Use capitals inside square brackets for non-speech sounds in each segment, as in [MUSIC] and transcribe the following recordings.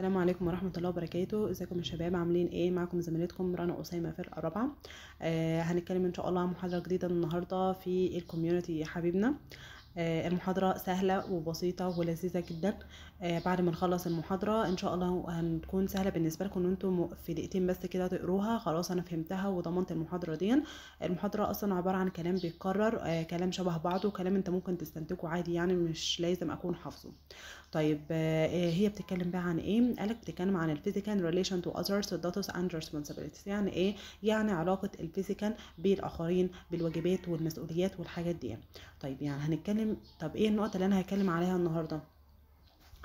السلام عليكم ورحمه الله وبركاته ازيكم يا شباب عاملين ايه معكم زميلتكم رنا اسامه فرقه رابعه آه هنتكلم ان شاء الله عن محاضره جديده النهارده في الكوميونتي حبيبنا آه المحاضره سهله وبسيطه ولذيذه جدا آه بعد ما نخلص المحاضره ان شاء الله هنكون سهله بالنسبه لكم ان انتم في دقيقتين بس كده تقروها خلاص انا فهمتها وضمنت المحاضره دي المحاضره اصلا عباره عن كلام بيتكرر آه كلام شبه بعضه كلام انت ممكن تستنتجه عادي يعني مش لازم اكون حافظه طيب آه، إيه، هي بتتكلم بقى عن ايه قالك بتتكلم عن الفيزيكال ريليشن تو اذرز status اند responsibilities يعني ايه يعني علاقه الفيزيكال بالاخرين بالواجبات والمسؤوليات والحاجات دي طيب يعني هنتكلم طب ايه النقطه اللي انا هتكلم عليها النهارده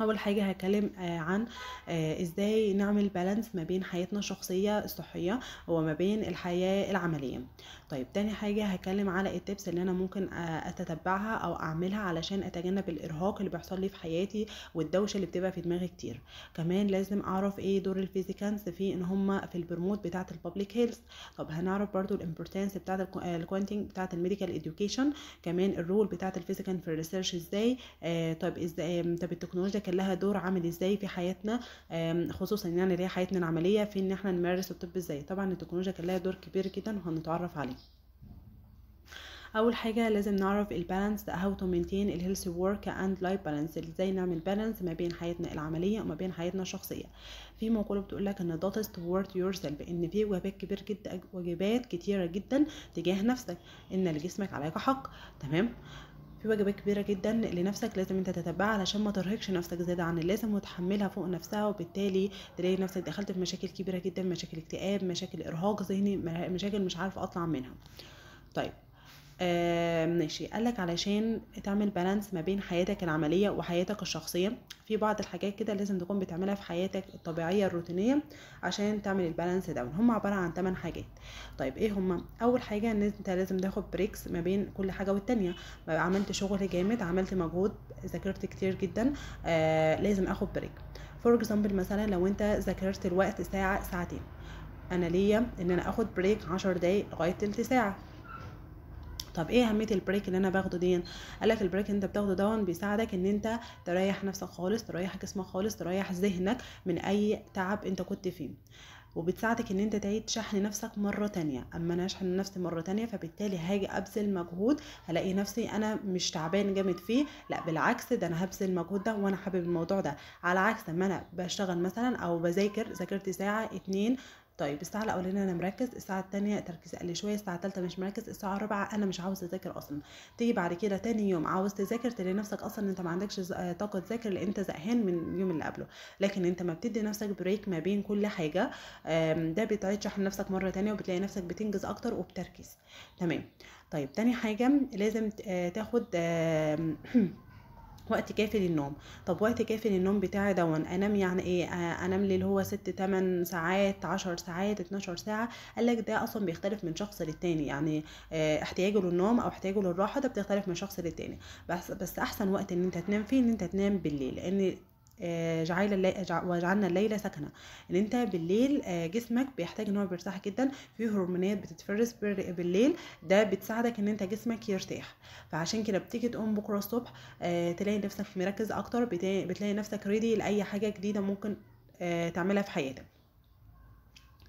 اول حاجه هتكلم آه، عن آه، ازاي نعمل بالانس ما بين حياتنا الشخصيه الصحيه وما بين الحياه العمليه طيب تاني حاجة هتكلم على التبس اللي انا ممكن اتتبعها او اعملها علشان اتجنب الارهاق اللي بيحصل لي في حياتي والدوشة اللي بتبقى في دماغي كتير كمان لازم اعرف ايه دور الفيزيكانس في ان هم في البرمود بتاعة البابليك هيلث طب هنعرف برضو الامبورتانس بتاعة الكوانتنج بتاعة الميديكال اديوكيشن كمان الرول بتاعة الفيزيكان في الريسيرش ازاي آه، طب ازاي آه، طب التكنولوجيا كان لها دور عامل ازاي في حياتنا آه، خصوصا يعني اللي هي حياتنا العمليه في ان احنا نمارس الطب ازاي طبعا التكنولوجيا كان لها دور كبير جدا وهنتعرف عليه اول حاجه لازم نعرف البالانس how to maintain الهيلثي ورك اند لايف بالانس ازاي نعمل بالانس ما بين حياتنا العمليه وما بين حياتنا الشخصيه في مقوله بتقول لك ان that is يور سيلف ان في واجبات كبير جدا واجبات كتيره جدا تجاه نفسك ان لجسمك عليك حق تمام في واجبات كبيره جدا لنفسك لازم انت تتبعها علشان ما ترهقش نفسك زياده عن اللازم وتحملها فوق نفسها وبالتالي تلاقي نفسك دخلت في مشاكل كبيره جدا مشاكل اكتئاب مشاكل ارهاق ذهني مشاكل مش عارف اطلع منها طيب ماشي آه، ماشي قالك علشان تعمل بالانس ما بين حياتك العملية وحياتك الشخصية في بعض الحاجات كده لازم تكون بتعملها في حياتك الطبيعية الروتينية عشان تعمل البالانس ده هم عبارة عن 8 حاجات طيب ايه هما اول حاجة ان انت لازم تاخد بريكس ما بين كل حاجة والتانية عملت شغل جامد عملت مجهود ذاكرت كتير جدا آه لازم اخد بريك فور اكزامبل مثلا لو انت ذاكرت الوقت ساعة ساعتين انا ليا ان انا اخد بريك عشر دقايق لغايه تلت ساعه طب ايه اهميه البريك اللي انا باخده دي قال لك البريك اللي انت بتاخده ده بيساعدك ان انت تريح نفسك خالص تريح جسمك خالص تريح ذهنك من اي تعب انت كنت فيه وبتساعدك ان انت تعيد شحن نفسك مرة تانية اما انا اشحن نفسي مرة تانية فبالتالي هاجي ابذل مجهود هلاقي نفسي انا مش تعبان جامد فيه لا بالعكس ده انا هبذل المجهود ده وانا حابب الموضوع ده على عكس ما انا بشتغل مثلا او بذاكر ذاكرت ساعة اتنين طيب الساعه الاولانيه انا مركز الساعه الثانيه تركيز اقل شويه الساعه الثالثه مش مركز الساعه الرابعه انا مش عاوز اذاكر اصلا تيجي بعد كده تاني يوم عاوز تذاكر تلاقي نفسك اصلا انت ما عندكش آه، طاقه تذاكر لان انت زهقان من اليوم اللي قبله لكن انت ما بتدي نفسك بريك ما بين كل حاجه ده بتعيش شحن نفسك مره تانية وبتلاقي نفسك بتنجز اكتر وبتركز تمام طيب تاني حاجه لازم آه، تاخد [CLEARS THROAT] وقت كافي للنوم طب وقت كافي للنوم بتاعي ده انام يعني ايه آه، انام لي اللي هو 6 8 ساعات 10 ساعات 12 ساعه قال لك ده اصلا بيختلف من شخص للتاني يعني آه، احتياجه للنوم او احتياجه للراحه ده بتختلف من شخص للتاني بس بس احسن وقت ان انت تنام فيه ان انت تنام بالليل لان آه، جعل وجعلنا الليل سكنا ان انت بالليل آه، جسمك بيحتاج ان هو بيرتاح جدا في هرمونات بتتفرز بالليل ده بتساعدك ان انت جسمك يرتاح فعشان كده بتيجي تقوم بكره الصبح آه، تلاقي نفسك مركز اكتر بتلاقي نفسك ريدي لاي حاجه جديده ممكن تعملها في حياتك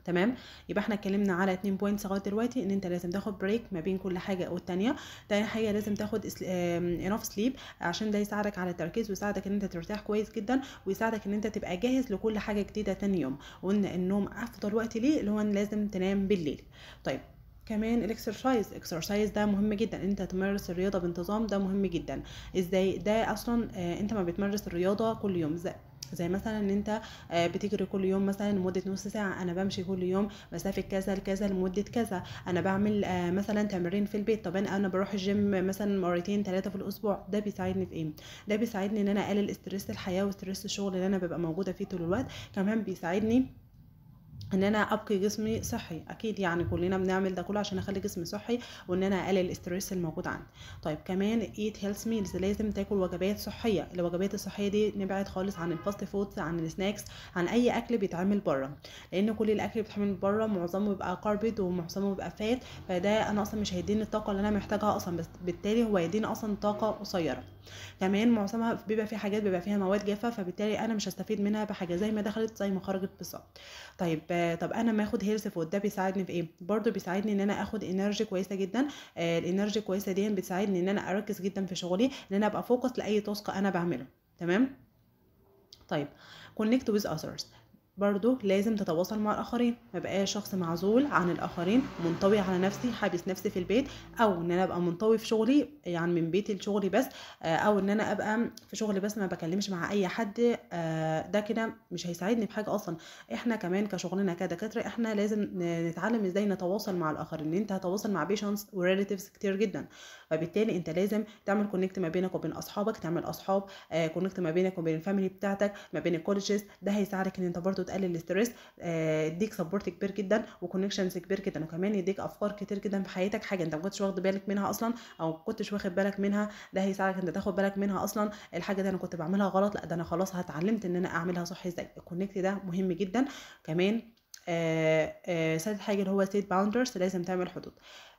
تمام يبقى احنا اتكلمنا على اتنين بوينتس لغايه دلوقتي ان انت لازم تاخد بريك ما بين كل حاجه والتانيه تاني حاجه لازم تاخد انف سليب عشان ده يساعدك على التركيز ويساعدك ان انت ترتاح كويس جدا ويساعدك ان انت تبقى جاهز لكل حاجه جديده تاني يوم وان النوم افضل وقت ليه اللي هو لازم تنام بالليل طيب كمان الاكسرسايز الاكسرسايز ده مهم جدا انت تمارس الرياضه بانتظام ده مهم جدا ازاي ده اصلا آه، انت ما بتمارس الرياضه كل يوم زي زي مثلا ان انت آه، بتجري كل يوم مثلا لمده نص ساعه انا بمشي كل يوم مسافه كذا لكذا لمده كذا انا بعمل آه، مثلا تمرين في البيت طب انا بروح الجيم مثلا مرتين ثلاثه في الاسبوع ده بيساعدني في ايه ده بيساعدني ان انا اقلل استرس الحياه واسترس الشغل اللي انا ببقى موجوده فيه طول الوقت كمان بيساعدني ان انا ابقي جسمي صحي اكيد يعني كلنا بنعمل ده كله عشان اخلي جسمي صحي وان انا اقلل الاستريس الموجود عندي طيب كمان ايت هيلث ميلز لازم تاكل وجبات صحيه الوجبات الصحيه دي نبعد خالص عن الفاست فودز عن السناكس عن اي اكل بيتعمل بره لان كل الاكل اللي بيتعمل بره معظمه بيبقى كاربيد ومعظمه بيبقى فات فده انا اصلا مش هيديني الطاقه اللي انا محتاجها اصلا بس بالتالي هو هيديني اصلا طاقه قصيره كمان معظمها بيبقى فيه حاجات بيبقى فيها مواد جافه فبالتالي انا مش هستفيد منها بحاجه زي ما دخلت زي ما خرجت بالظبط طيب آه، طب انا ما اخد هيلث فود ده بيساعدني في ايه برده بيساعدني ان انا اخد انرجي كويسه جدا آه، الانرجي كويسه دي بتساعدني ان انا اركز جدا في شغلي ان انا ابقى فوكس لاي تاسك انا بعمله تمام طيب كونكت ويز others برضه لازم تتواصل مع الاخرين ما بقاش شخص معزول عن الاخرين منطوي على نفسي حابس نفسي في البيت او ان انا ابقى منطوي في شغلي يعني من بيتي لشغلي بس آه، او ان انا ابقى في شغلي بس ما بكلمش مع اي حد آه، ده كده مش هيساعدني في حاجه اصلا احنا كمان كشغلنا كدكاتره احنا لازم نتعلم ازاي نتواصل مع الاخرين انت هتواصل مع بيشنتس وريليتيفز كتير جدا فبالتالي انت لازم تعمل كونكت ما بينك وبين اصحابك تعمل اصحاب كونكت آه، ما بينك وبين الفاميلي بتاعتك ما بين الكولجز ده هيساعدك ان انت برضه تقلل الستريس آه، يديك سبورت كبير جدا وكونكشنز كبير جدا وكمان يديك افكار كتير جدا في حياتك حاجه انت ما كنتش واخد بالك منها اصلا او ما كنتش واخد بالك منها ده هيساعدك انت تاخد بالك منها اصلا الحاجه دي انا كنت بعملها غلط لا ده انا خلاص اتعلمت ان انا اعملها صح ازاي الكونكت ده مهم جدا كمان آه، آه، سادس حاجه اللي هو ستيت باوندرز لازم تعمل حدود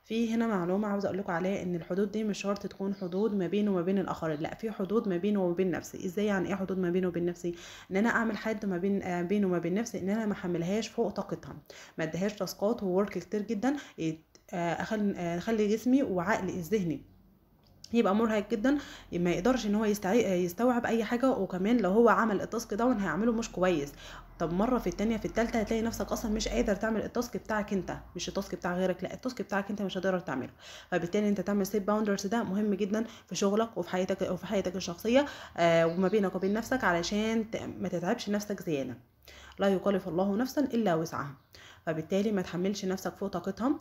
في هنا معلومه عاوزه اقول لكم عليها ان الحدود دي مش شرط تكون حدود ما بينه وما بين الاخرين لا في حدود ما بينه وما بين نفسي ازاي يعني ايه حدود ما بينه وبين نفسي ان انا اعمل حد ما بين آه، بينه وما بين نفسي ان انا ما احملهاش فوق طاقتها ما اديهاش تاسكات وورك كتير جدا اخلي جسمي وعقلي الذهني يبقى مرهق جدا ما يقدرش ان هو يستوعب اي حاجه وكمان لو هو عمل التاسك ده هيعمله مش كويس طب مره في التانية في التالتة هتلاقي نفسك اصلا مش قادر تعمل التاسك بتاعك انت مش التاسك بتاع غيرك لا التاسك بتاعك انت مش هتقدر تعمله فبالتالي انت تعمل سيت باوندرز ده مهم جدا في شغلك وفي حياتك وفي حياتك الشخصيه آه وما بينك وبين نفسك علشان ما تتعبش نفسك زياده لا يكلف الله نفسا الا وسعها فبالتالي ما تحملش نفسك فوق طاقتها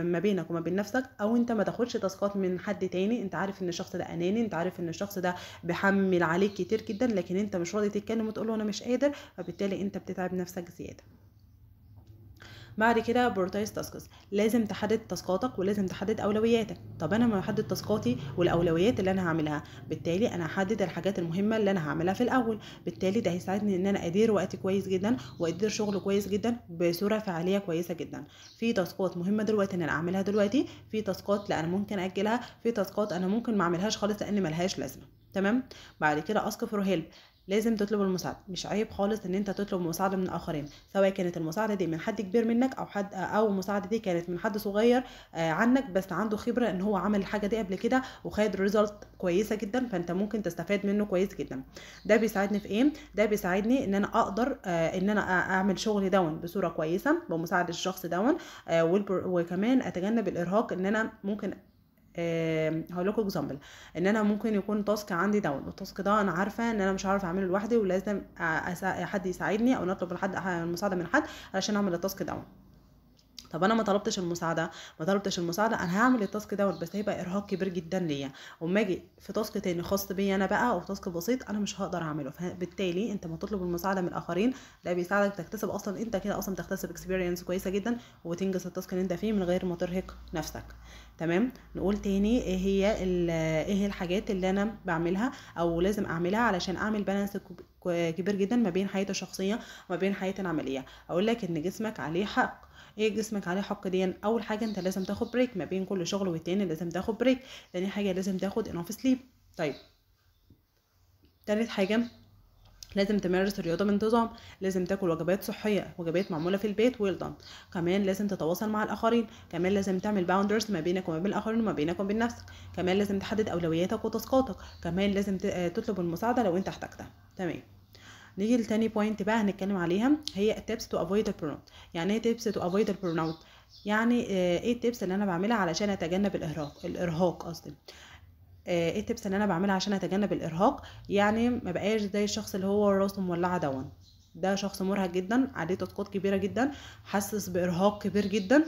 ما بينك وما بين نفسك او انت ما تاخدش تاسكات من حد تاني انت عارف ان الشخص ده اناني انت عارف ان الشخص ده بيحمل عليك كتير جدا لكن انت مش راضي تتكلم وتقول له انا مش قادر فبالتالي انت بتتعب نفسك زياده بعد كده بورتايز تاسكس لازم تحدد تاسكاتك ولازم تحدد اولوياتك طب انا ما احدد تاسكاتي والاولويات اللي انا هعملها بالتالي انا هحدد الحاجات المهمه اللي انا هعملها في الاول بالتالي ده هيساعدني ان انا ادير وقتي كويس جدا وادير شغل كويس جدا بصوره فعاليه كويسه جدا في تاسكات مهمه دلوقتي ان انا اعملها دلوقتي في تاسكات لا انا ممكن اجلها في تاسكات انا ممكن ما اعملهاش خالص لان ملهاش لازمه تمام بعد كده اسك فور هيلب لازم تطلب المساعده مش عيب خالص ان انت تطلب مساعده من الاخرين سواء كانت المساعده دي من حد كبير منك او حد او المساعده دي كانت من حد صغير آه، عنك بس عنده خبره ان هو عمل الحاجه دي قبل كده وخد ريزلت كويسه جدا فانت ممكن تستفاد منه كويس جدا ده بيساعدني في ايه ده بيساعدني ان انا اقدر آه، ان انا اعمل شغلي دون بصوره كويسه بمساعده الشخص دون آه، وكمان اتجنب الارهاق ان انا ممكن هقول لكم اكزامبل ان انا ممكن يكون تاسك عندي داون والتاسك ده انا عارفه ان انا مش هعرف اعمله لوحدي ولازم حد يساعدني او نطلب لحد المساعده من حد علشان اعمل التاسك داون طب انا ما طلبتش المساعده ما طلبتش المساعده انا هعمل التاسك دوت بس هيبقى ارهاق كبير جدا ليا اما اجي في تاسك تاني خاص بيا انا بقى او تاسك بسيط انا مش هقدر اعمله فبالتالي انت ما تطلب المساعده من الاخرين ده بيساعدك تكتسب اصلا انت كده اصلا تكتسب اكسبيرينس كويسه جدا وتنجز التاسك اللي انت فيه من غير ما ترهق نفسك تمام نقول تاني ايه هي ايه هي الحاجات اللي انا بعملها او لازم اعملها علشان اعمل بالانس كبير جدا ما بين حياتي الشخصيه وما بين حياتي العمليه اقول لك ان جسمك عليه حق ايه جسمك عليه حق حقدين اول حاجه انت لازم تاخد بريك ما بين كل شغل والتاني لازم تاخد بريك تاني حاجه لازم تاخد انوف سليب طيب تالت حاجه لازم تمارس الرياضة بانتظام لازم تاكل وجبات صحية وجبات معمولة في البيت ويل كمان لازم تتواصل مع الآخرين كمان لازم تعمل باوندرز ما بينك وما بين الآخرين وما بينك وبين نفسك كمان لازم تحدد أولوياتك وتسقاطك كمان لازم آه، تطلب المساعدة لو أنت احتجتها تمام نيجي لتاني بوينت بقى هنتكلم عليها هي tips to avoid the burnout يعني ايه tips to avoid the burnout يعني آه، ايه التبس اللي انا بعملها علشان اتجنب الارهاق الارهاق قصدي آه، ايه التبس اللي انا بعملها عشان اتجنب الارهاق يعني ما بقاش زي الشخص اللي هو راسه مولعه دون ده شخص مرهق جدا عليه تاسكات كبيره جدا حاسس بارهاق كبير جدا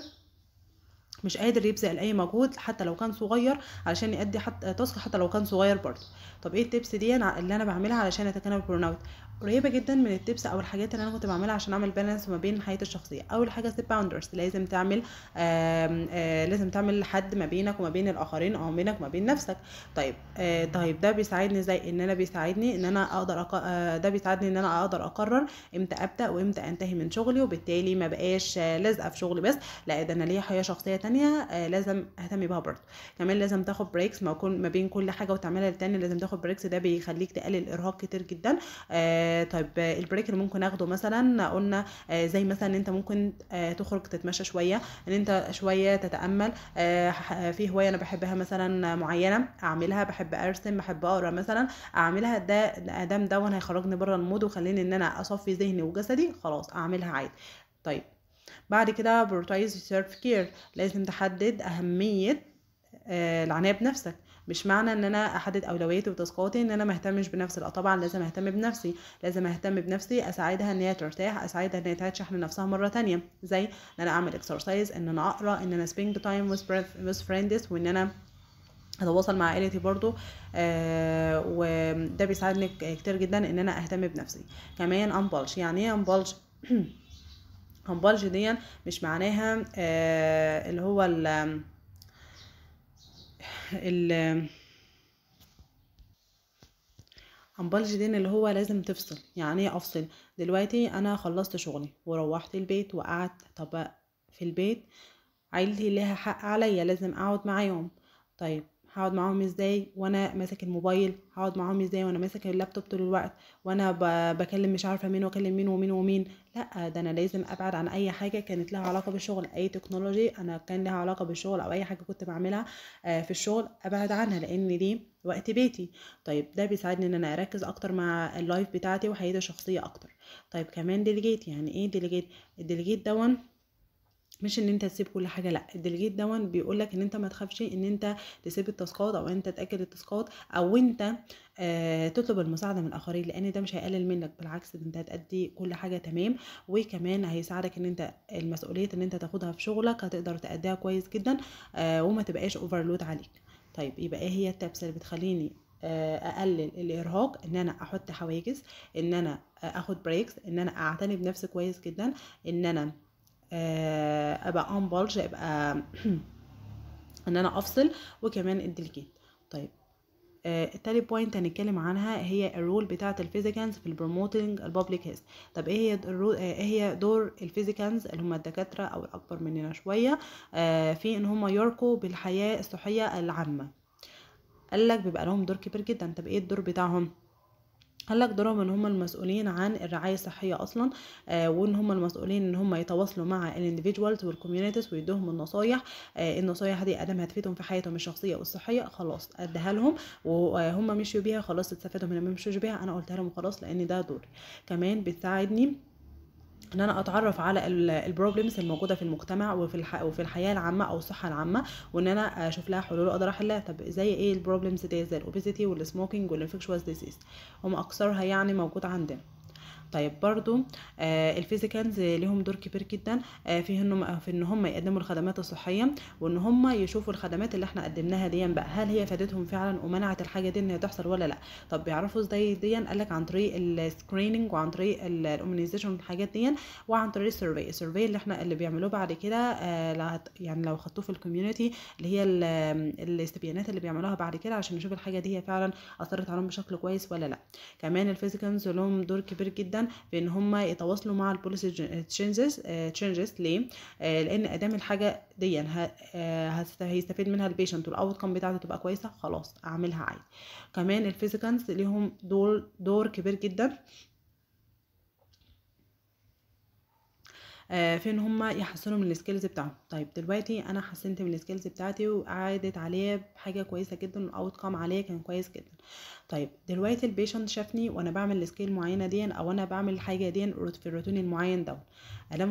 مش قادر يبذل اي مجهود حتى لو كان صغير علشان يؤدي حتى تاسك حتى لو كان صغير برضه طب ايه التبس دي اللي انا بعملها علشان اتجنب البرن اوت قريبه جدا من التبس او الحاجات اللي انا كنت بعملها عشان اعمل بالانس ما بين حياتي الشخصيه اول حاجه سيت باوندرز لازم تعمل آآ آآ آه، لازم تعمل حد ما بينك وما بين الاخرين او بينك وما بين نفسك طيب آه، طيب ده بيساعدني ازاي ان انا بيساعدني ان انا اقدر أق... آه، ده بيساعدني ان انا اقدر اقرر امتى ابدا وامتى انتهي من شغلي وبالتالي ما بقاش لازقه في شغلي بس لا ده انا ليا حياه شخصيه تانية آه، لازم اهتمي بها برضه كمان لازم تاخد بريكس ما, ما بين كل حاجه وتعملها للتانية لازم تاخد بريكس ده بيخليك تقلل ارهاق كتير جدا آه، طيب آه، البريك اللي ممكن اخده مثلا قلنا زي مثلا انت ممكن تخرج تتمشى شويه ان انت شويه تتامل في هوايه انا بحبها مثلا معينه اعملها بحب ارسم بحب اقرا مثلا اعملها ده ادام دون هيخرجني بره المود وخليني ان انا اصفي ذهني وجسدي خلاص اعملها عادي طيب بعد كده prioritize سيرف care لازم تحدد أهمية آه، العناية بنفسك مش معنى ان انا احدد اولوياتي وتسقاطي ان انا مهتمش بنفسي لا طبعا لازم اهتم بنفسي لازم اهتم بنفسي اساعدها ان هي ترتاح اساعدها ان هي تشحن لنفسها مره تانية زي ان انا اعمل اكسرسايز ان انا اقرا ان انا سبيند تايم with فريندز وان انا اتواصل مع عائلتي برضو آه وده بيساعدني كتير جدا ان انا اهتم بنفسي كمان انبلش يعني ايه انبلش [CLEARS THROAT] كومبالج دي مش معناها آه، اللي هو ال ال امبالج دي اللي هو لازم تفصل يعني ايه افصل دلوقتي انا خلصت شغلي وروحت البيت وقعدت طب في البيت عيلتي ليها حق عليا لازم اقعد معاهم طيب هقعد معاهم ازاي وانا ماسك الموبايل هقعد معاهم ازاي وانا ماسك اللابتوب طول الوقت وانا بكلم مش عارفه مين واكلم مين ومين ومين لا ده انا لازم ابعد عن اي حاجه كانت لها علاقه بالشغل اي تكنولوجي انا كان لها علاقه بالشغل او اي حاجه كنت بعملها آه، في الشغل ابعد عنها لان دي وقت بيتي طيب ده بيساعدني ان انا اركز اكتر مع اللايف بتاعتي وحياتي الشخصيه اكتر طيب كمان ديليجيت يعني ايه ديليجيت الديليجيت دون مش ان انت تسيب كل حاجه لا الديليجيت ده بيقول لك ان انت ما تخافش ان انت تسيب التاسكات او انت تاكد التاسكات او انت آه تطلب المساعده من الاخرين لان ده مش هيقلل منك بالعكس انت هتأدي كل حاجه تمام وكمان هيساعدك ان انت المسؤوليه ان انت تاخدها في شغلك هتقدر تأديها كويس جدا آه وما تبقاش اوفرلود عليك طيب يبقى ايه هي التبس اللي بتخليني آه، اقلل الارهاق ان انا احط حواجز ان انا اخد بريكس ان انا اعتني بنفسي كويس جدا ان انا آه، ابقى انبلج ابقى [CLEARS THROAT] ان انا افصل وكمان الديليجيت طيب آه تالي بوينت هنتكلم عنها هي الرول بتاعه الفيزيكانز في البروموتنج البابليك هيلث طب ايه هي الرول آه، ايه هي دور الفيزيكانز اللي هم الدكاتره او الاكبر مننا شويه آه في ان هم يرقوا بالحياه الصحيه العامه قال لك بيبقى لهم دور كبير جدا طب ايه الدور بتاعهم هل دراهم ان هم المسؤولين عن الرعايه الصحيه اصلا آه وان هم المسؤولين ان هم يتواصلوا مع الانديفيدوالز والكوميونيتيز ويدوهم النصايح آه النصايح دي ادام هتفيدهم في حياتهم الشخصيه والصحيه خلاص اديها لهم وهم مشيوا بيها خلاص استفادوا ان ما مشوش بيها انا قلتها لهم خلاص لان ده دوري كمان بتساعدني ان انا اتعرف على البروبلمز الموجوده في المجتمع وفي الح... وفي الحياه العامه او الصحه العامه وان انا اشوف لها حلول اقدر احلها طب زي ايه البروبلمز دي زي الاوبيزيتي والسموكينج والانفكشوال ديزيز هم اكثرها يعني موجود عندنا طيب برضو آه، الفيزيكالز لهم دور كبير جدا آه، في ان في ان هم يقدموا الخدمات الصحيه وان هم يشوفوا الخدمات اللي احنا قدمناها دي بقى هل هي فادتهم فعلا ومنعت الحاجه دي ان هي تحصل ولا لا طب بيعرفوا ازاي دي قال لك عن طريق السكريننج وعن طريق الاومنيزيشن والحاجات دي وعن طريق السيرفي السيرفي اللي احنا اللي بيعملوه بعد كده آه، يعني لو خدتوه في الكوميونتي اللي هي الاستبيانات اللي بيعملوها بعد كده عشان نشوف الحاجه دي هي فعلا اثرت عليهم بشكل كويس ولا لا كمان الفيزيكالز لهم دور كبير جدا بان هم يتواصلوا مع البوليسي تشينجز آه، تشينجز ليه آه، لان ادام الحاجه دي آه، هيستفيد منها البيشنت والاوتكم بتاعته تبقى كويسه خلاص اعملها عادي كمان الفيزيكالز ليهم دور دور كبير جدا آه، في ان هم يحسنوا من السكيلز بتاعهم طيب دلوقتي انا حسنت من السكيلز بتاعتي وقعدت عليا بحاجه كويسه جدا الاوت كام عليا كان كويس جدا طيب دلوقتي البيشنت شافني وانا بعمل السكيل معينه دي او انا بعمل الحاجه دي في الروتين المعين ده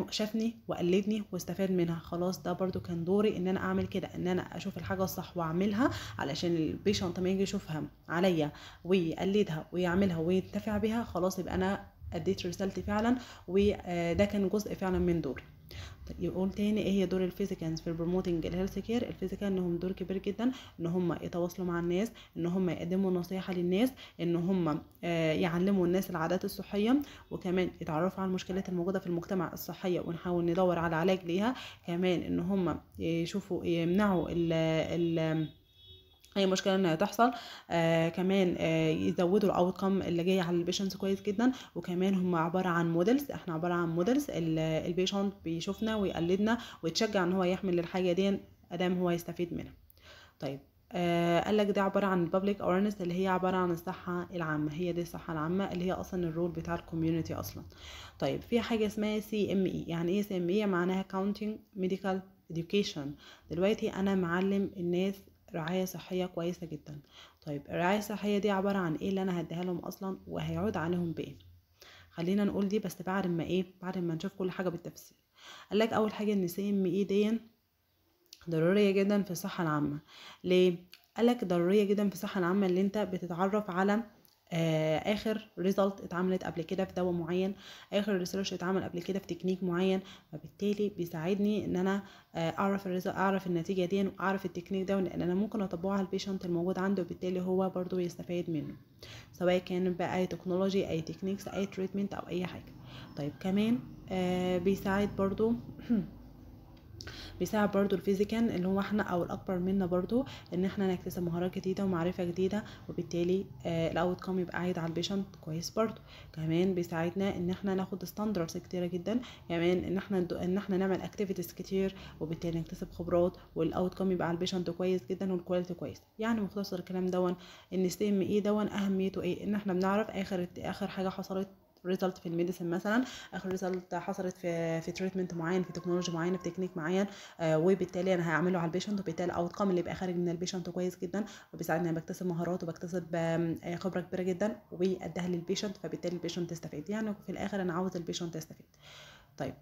شافني وقلدني واستفاد منها خلاص ده برده كان دوري ان انا اعمل كده ان انا اشوف الحاجه الصح واعملها علشان البيشنت ما يجي يشوفها عليا ويقلدها ويعملها وينتفع بيها خلاص يبقى انا اديت رسالتي فعلا وده آه، كان جزء فعلا من دوري طيب يقول تاني ايه هي دور الفيزيكانز في البروموتنج الهيلث كير الفيزيكال انهم دور كبير جدا ان هم يتواصلوا مع الناس ان هم يقدموا نصيحه للناس ان هم آه، يعلموا الناس العادات الصحيه وكمان يتعرفوا على المشكلات الموجوده في المجتمع الصحيه ونحاول ندور على علاج ليها كمان ان هم يشوفوا يمنعوا ال ال اي مشكله انها تحصل آه كمان آه يزودوا الاوتكم اللي جايه على البيشنتس كويس جدا وكمان هم عباره عن مودلز احنا عباره عن مودلز البيشنت بيشوفنا ويقلدنا ويتشجع ان هو يحمل الحاجه دي ادام هو يستفيد منها طيب آه قال لك ده عباره عن البابليك اورنس اللي هي عباره عن الصحه العامه هي دي الصحه العامه اللي هي اصلا الرول بتاع الكوميونتي اصلا طيب في حاجه اسمها سي ام اي يعني ايه سي ام اي معناها كاونتنج ميديكال education دلوقتي انا معلم الناس رعاية صحية كويسة جدا طيب الرعاية الصحية دي عبارة عن ايه اللي انا هديها لهم اصلا وهيعود عليهم بايه خلينا نقول دي بس بعد ما ايه بعد ما نشوف كل حاجة بالتفصيل قالك اول حاجة ان سي ام اي دي ضرورية جدا في الصحة العامة ليه قالك ضرورية جدا في الصحة العامة اللي انت بتتعرف على آه، اخر ريزلت اتعملت قبل كده في دواء معين اخر ريسيرش اتعمل قبل كده في تكنيك معين فبالتالي بيساعدني ان انا آه، اعرف اعرف النتيجه دي واعرف التكنيك ده لان انا ممكن اطبقه على البيشنت الموجود عنده وبالتالي هو برضو يستفاد منه سواء كان بقى اي تكنولوجي اي تكنيكس اي تريتمنت او اي حاجه طيب كمان آه بيساعد برضو [CLEARS THROAT] بيساعد برضو الفيزيكال يعني اللي هو احنا او الاكبر منا برضو ان احنا نكتسب مهارات جديده ومعرفه جديده وبالتالي آه الاوت كام يبقى قاعد على البيشنت كويس برضو كمان بيساعدنا ان احنا ناخد ستاندردز كتيره جدا كمان ان احنا ان احنا نعمل اكتيفيتيز كتير وبالتالي نكتسب خبرات والاوت كام يبقى على البيشنت كويس جدا والكواليتي كويس يعني مختصر الكلام دون ان السي ام اي دون اهميته ايه ان احنا بنعرف اخر اخر حاجه حصلت ريزلت في الميديسن مثلا اخر ريزلت حصلت في في تريتمنت معين في تكنولوجي معين في تكنيك معين آه وبالتالي انا هعمله على البيشنت وبالتالي كام اللي بيبقى خارج من البيشنت كويس جدا وبيساعدني انا بكتسب مهارات وبكتسب آه، خبره كبيره جدا وبيأديها للبيشنت فبالتالي البيشنت تستفيد يعني في الاخر انا عاوز البيشنت يستفيد طيب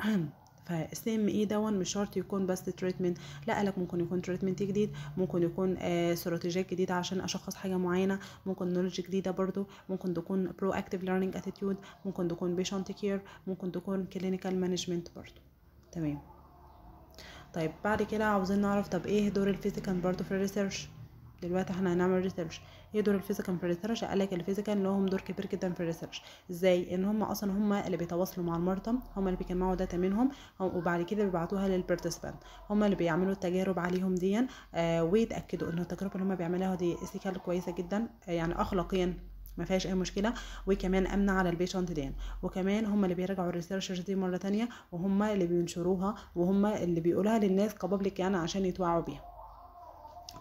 [CLEARS THROAT] فاس ام اي دون مش شرط يكون بس تريتمنت لا قالك ممكن يكون تريتمنت جديد ممكن يكون استراتيجيات آه، جديده عشان اشخص حاجه معينه ممكن نولج جديده برضو ممكن تكون برو اكتف ليرنينج اتيتيود ممكن تكون بيشنت كير ممكن تكون كلينيكال مانجمنت برضو تمام طيب بعد كده عاوزين نعرف طب ايه دور الفيزيكال برضو في الريسيرش دلوقتي احنا هنعمل ريسيرش ايه دور الفيزيكال في الريسيرش قال لك الفيزيكال لهم دور كبير جدا في الريسيرش ازاي ان هم اصلا هم اللي بيتواصلوا مع المرضى هم اللي بيجمعوا داتا منهم وبعد كده بيبعتوها للبارتيسيبنت هم اللي بيعملوا التجارب عليهم دي آه ويتاكدوا ان التجربه اللي هم بيعملوها دي ايثيكال كويسه جدا آه يعني اخلاقيا ما فيهاش اي مشكله وكمان امنه على البيشنت دي وكمان هم اللي بيراجعوا الريسيرشز دي مره تانية وهم اللي بينشروها وهم اللي بيقولوها للناس كبابليك يعني عشان يتوعوا بيها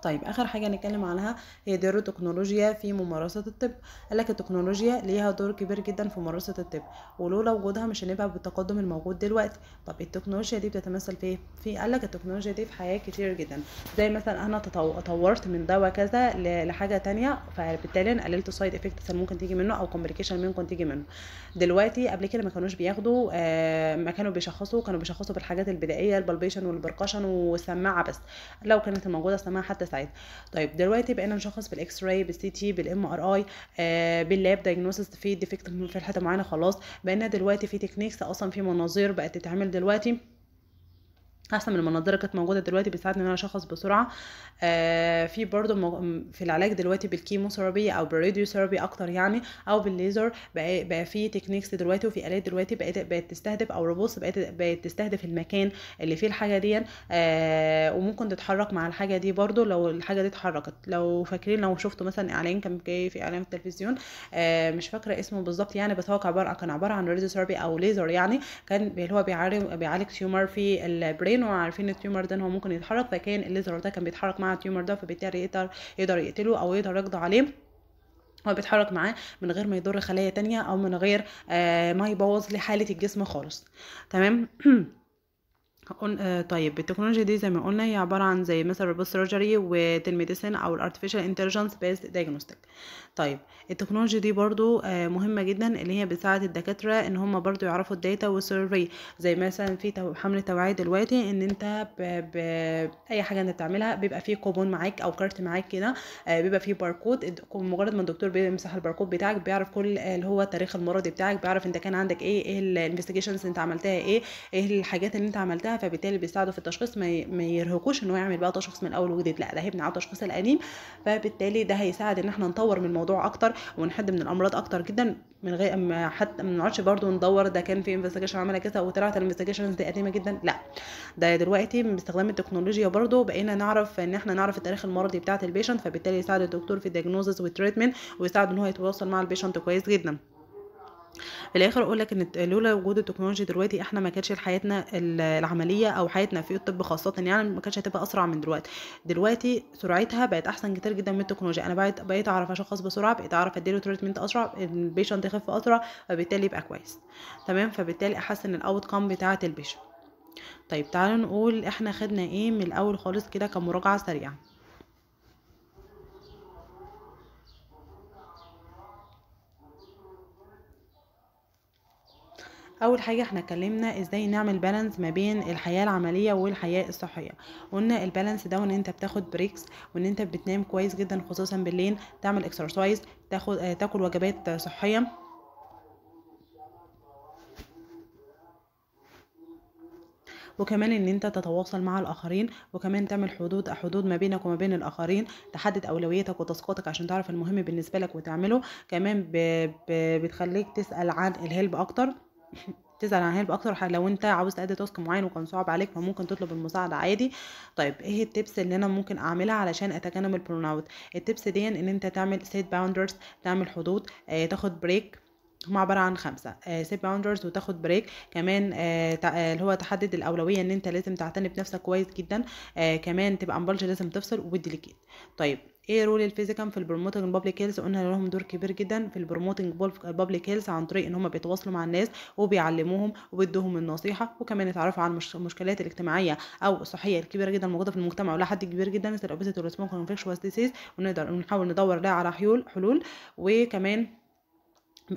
طيب اخر حاجه هنتكلم عنها هي دور التكنولوجيا في ممارسه الطب قال لك التكنولوجيا ليها دور كبير جدا في ممارسه الطب ولولا وجودها مش هنبقى بالتقدم الموجود دلوقتي طب التكنولوجيا دي بتتمثل في ايه في قال لك التكنولوجيا دي في حياه كتير جدا زي مثلا انا اتطورت من دواء كذا لحاجه تانية فبالتالي انا قللت السايد افكتس اللي ممكن تيجي منه او كومبليكيشن ممكن تيجي منه دلوقتي قبل كده ما كانوش بياخدوا آه، ما كانوا بيشخصوا كانوا بيشخصوا بالحاجات البدائيه البلبيشن والبرقشن والسماعه بس لو كانت موجوده السماعه حتى ساعة بتاعتها طيب دلوقتي بقينا نشخص بالاكس راي بالسي تي بالام ار اي آه، باللاب دايجنوستس في ديفكت في حته معينه خلاص بقينا دلوقتي في تكنيكس اصلا في مناظير بقت تتعمل دلوقتي احسن من المنظره كانت موجوده دلوقتي بتساعدني ان انا اشخص بسرعه آه في برضو في العلاج دلوقتي بالكيمو ثيرابي او بالراديو ثيرابي اكتر يعني او بالليزر بقى, بقى في تكنيكس دلوقتي وفي الات دلوقتي بقت بقت تستهدف او روبوس بقت بقت تستهدف المكان اللي فيه الحاجه دي آه وممكن تتحرك مع الحاجه دي برضو لو الحاجه دي اتحركت لو فاكرين لو شفتوا مثلا اعلان كان جاي في اعلان في التلفزيون آه مش فاكره اسمه بالظبط يعني بس هو كان عباره عن راديو ثيرابي او ليزر يعني كان اللي هو بيعالج بيعالج تيومر في البرين كانوا عارفين التيومر ده ان هو ممكن يتحرك فكان الليزر ده كان بيتحرك مع التيومر ده فبالتالي يقدر يقدر يقتله او يقدر يقضي عليه هو بيتحرك معاه من غير ما يضر خلايا تانية او من غير آه ما يبوظ لحالة الجسم خالص تمام [CLEARS THROAT] آه، طيب التكنولوجيا دي زي ما قلنا هي عبارة عن زي مثلا الروبوت سيرجري والتلميديسين او الارتفيشال انتليجنس بيست دايجنوستيك طيب التكنولوجيا دي برضو آه، مهمة جدا اللي هي بتساعد الدكاترة ان هم برضو يعرفوا الداتا والسيرفي زي مثلا في حملة توعية دلوقتي ان انت ب... ب... اي حاجة انت بتعملها بيبقى فيه كوبون معاك او كارت معاك كده آه، بيبقى فيه باركود مجرد ما الدكتور بيمسح الباركود بتاعك بيعرف كل اللي هو التاريخ المرضي بتاعك بيعرف انت كان عندك ايه ايه الانفستيجيشنز انت عملتها ايه ايه الحاجات اللي انت عملتها فبالتالي بيساعده في التشخيص ما يرهقوش انه يعمل بقى تشخيص من اول وجديد لا ده هيبني على التشخيص القديم فبالتالي ده هيساعد ان احنا نطور من الموضوع اكتر ونحد من الامراض اكتر جدا من غير ما حتى ما نقعدش برده ندور ده كان في انفستيجيشن عملها كذا وطلعت الانفستيجيشنز دي قديمه جدا لا ده دلوقتي باستخدام التكنولوجيا برده بقينا نعرف ان احنا نعرف التاريخ المرضي بتاعه البيشنت فبالتالي يساعد الدكتور في الدياجنوزز والتريتمنت ويساعد ان هو يتواصل مع البيشنت كويس جدا في الاخر اقول لك ان لولا وجود التكنولوجيا دلوقتي احنا ما كانش حياتنا العمليه او حياتنا في الطب خاصه يعني ما كانش هتبقى اسرع من دلوقتي دلوقتي سرعتها بقت احسن كتير جدا من التكنولوجيا انا بقيت بقيت اعرف اشخص بسرعه بقيت اعرف اديله تريتمنت اسرع البيشنت يخف اسرع فبالتالي يبقى كويس تمام فبالتالي احسن الاوت كام بتاعه البيشنت طيب تعالوا نقول احنا خدنا ايه من الاول خالص كده كمراجعه سريعه اول حاجه احنا اتكلمنا ازاي نعمل بالانس ما بين الحياه العمليه والحياه الصحيه قلنا البالانس ده وان انت بتاخد بريكس وان انت بتنام كويس جدا خصوصا بالليل تعمل اكسرسايز تاخد آه تاكل وجبات صحيه وكمان ان انت تتواصل مع الاخرين وكمان تعمل حدود حدود ما بينك وما بين الاخرين تحدد اولوياتك وتسقطك عشان تعرف المهم بالنسبه لك وتعمله كمان ب... ب... بتخليك تسال عن الهلب اكتر تزعل عن هلب اكتر لو انت عاوز تأدي تاسك معين وكان صعب عليك فممكن تطلب المساعده عادي طيب ايه التبس اللي انا ممكن اعملها علشان اتجنب البرون اوت التبس دي ان انت تعمل سيت باوندرز تعمل حدود آه تاخد بريك هما عبارة عن خمسة سيت آه، باوندرز وتاخد بريك كمان آه،, آه اللي هو تحدد الأولوية إن أنت لازم تعتني بنفسك كويس جدا آه كمان تبقى امبلش لازم تفصل وديليجيت طيب ايه رول الفيزيكال في البروموتنج بابليك هيلث قلنا لهم دور كبير جدا في البروموتنج بابليك هيلث عن طريق ان هم بيتواصلوا مع الناس وبيعلموهم وبيدوهم النصيحه وكمان يتعرفوا عن المشكلات الاجتماعيه او الصحيه الكبيره جدا الموجوده في المجتمع ولا حد كبير جدا مثل الاوبيزيتي والسموكينج انفكشوس ونقدر نحاول ندور لها على حلول حلول وكمان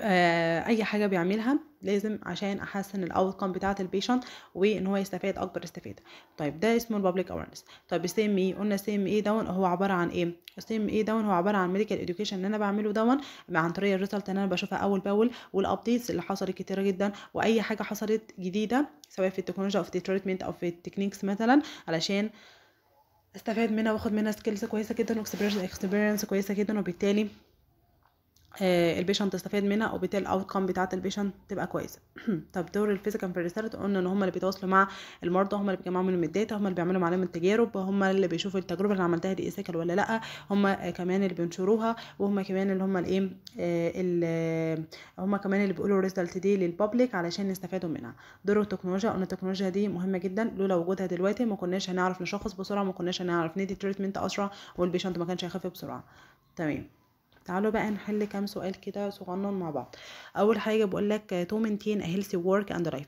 آه، اي حاجه بيعملها لازم عشان احسن الاوتكم بتاعه البيشنت وان هو يستفاد اكبر استفاده طيب ده اسمه البابليك اورنس طيب السيم اي قلنا السيم اي داون هو عباره عن ايه السيم اي داون هو عباره عن ميديكال اديوكيشن اللي انا بعمله داون عن طريق الريزلت اللي انا بشوفها اول باول والابديتس اللي حصلت كتيره جدا واي حاجه حصلت جديده سواء في التكنولوجيا او في التريتمنت او في التكنيكس مثلا علشان استفاد منها واخد منها سكيلز كويسه جدا واكسبيرينس كويسه جدا وبالتالي آه، البيشنت تستفاد منها او بالتالي الاوت كام بتاعه البيشنت تبقى كويسه [CLEARS THROAT] طب دور الفيزيكال في الريسيرش قلنا ان هم اللي بيتواصلوا مع المرضى هم اللي بيجمعوا منهم الداتا هم اللي بيعملوا معاهم التجارب هم اللي بيشوفوا التجربه اللي عملتها دي ايثيكال ولا لا هم كمان اللي بينشروها وهم كمان اللي هم الايه آه، آه، هم كمان اللي بيقولوا الريزلت دي للبابليك علشان يستفادوا منها دور التكنولوجيا قلنا التكنولوجيا دي مهمه جدا لولا وجودها دلوقتي ما كناش هنعرف نشخص بسرعه ما كناش هنعرف ندي تريتمنت اسرع والبيشنت ما كانش هيخف بسرعه تمام تعالوا بقى نحل كام سؤال كده صغنن مع بعض اول حاجه بقول لك تو مينتين هيلثي ورك اند لايف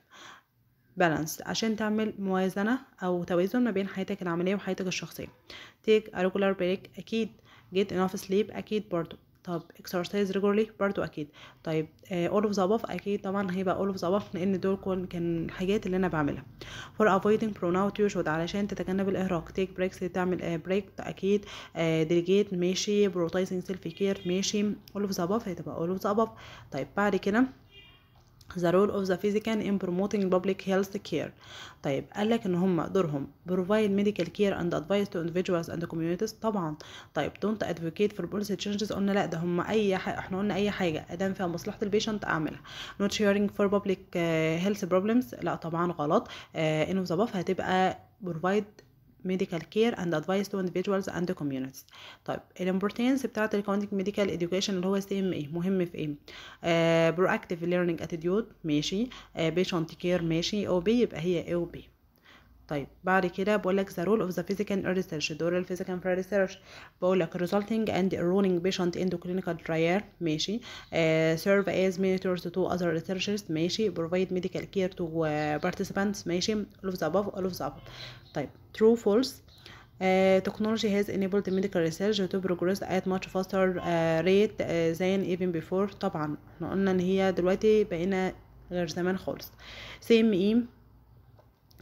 بالانس عشان تعمل موازنه او توازن ما بين حياتك العمليه وحياتك الشخصيه تيك a regular break اكيد get enough sleep اكيد برضو طب اكسرسايز ريجولي برضو اكيد طيب اول اوف ذا اكيد طبعا هيبقى اول اوف ذا لان دول كان الحاجات اللي انا بعملها فور افويدنج برون اوت علشان تتجنب الاهراق تيك بريكس تعمل بريك آه، اكيد ديليجيت آه، ماشي بروتايزنج سيلف كير ماشي اول اوف ذا هتبقى اول اوف ذا طيب بعد كده the role of the physician in promoting public health care طيب قال لك ان هم دورهم provide medical care and advice to individuals and communities طبعا طيب don't advocate for policy changes قلنا لا ده هم اي حاجة احنا قلنا اي حاجه ادام فيها مصلحه البيشنت اعملها not sharing for public health problems لا طبعا غلط ان اوف ذا هتبقى provide ميديكال كير اند ادفايس تو individuals اند كوميونيتيز طيب الامبورتنس بتاعه الكونتنت ميديكال اديوكيشن اللي هو سي ام اي مهم في ايه برو اكتف ليرنينج اتيتيود ماشي بيشنت آه، كير ماشي او بي يبقى هي اي بي طيب بعد كده بقول لك the role of the physician research دور الفيزيكان في الريسيرش بقول لك resulting and enrolling patient into clinical trial ماشي uh, serve as mentors to other researchers ماشي provide medical care to uh, participants ماشي all of the above all of the above طيب true false Uh, technology has enabled medical research to progress at much faster uh, rate uh, than even before طبعا احنا قلنا ان هي دلوقتي بقينا غير زمان خالص same aim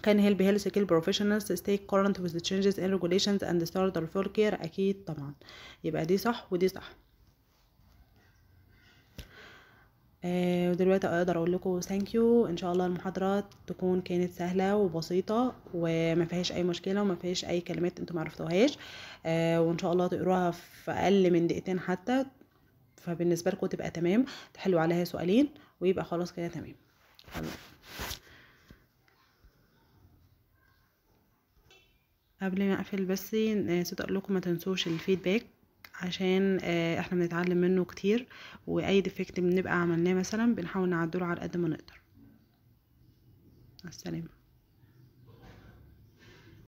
can help health care professionals stay current with the changes in regulations and start their full care أكيد طبعا يبقى دي صح ودي صح آه ودلوقتي اقدر اقول لكم ثانك يو ان شاء الله المحاضرات تكون كانت سهله وبسيطه وما فيهاش اي مشكله وما فيهاش اي كلمات انتم ما عرفتوهاش آه وان شاء الله تقروها في اقل من دقيقتين حتى فبالنسبه لكم تبقى تمام تحلوا عليها سؤالين ويبقى خلاص كده تمام قبل ما اقفل بس نسيت آه، اقول لكم ما تنسوش الفيدباك عشان آه، احنا بنتعلم منه كتير واي ديفكت بنبقى عملناه مثلا بنحاول نعدله على قد ما نقدر السلامه